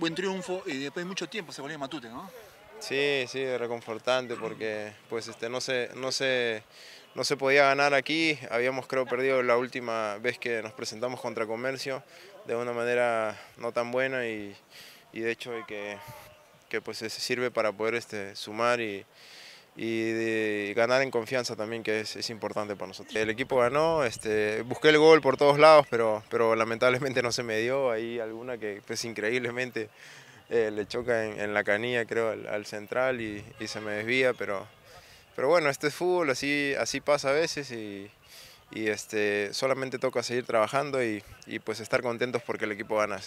buen triunfo y después de mucho tiempo se volvió Matute, ¿no? Sí, sí, reconfortante porque pues este no se, no se, no se podía ganar aquí. Habíamos creo perdido la última vez que nos presentamos contra Comercio de una manera no tan buena y, de hecho que, que pues se sirve para poder este, sumar y, y de ganar en confianza también, que es, es, importante para nosotros. El equipo ganó, este, busqué el gol por todos lados, pero, pero lamentablemente no se me dio. Hay alguna que pues, increíblemente eh, le choca en, la canilla, creo, al, al central y, y, se me desvía, pero, pero bueno, este es fútbol, así, así pasa a veces y, y este, solamente toca seguir trabajando y, y, pues estar contentos porque el equipo gana.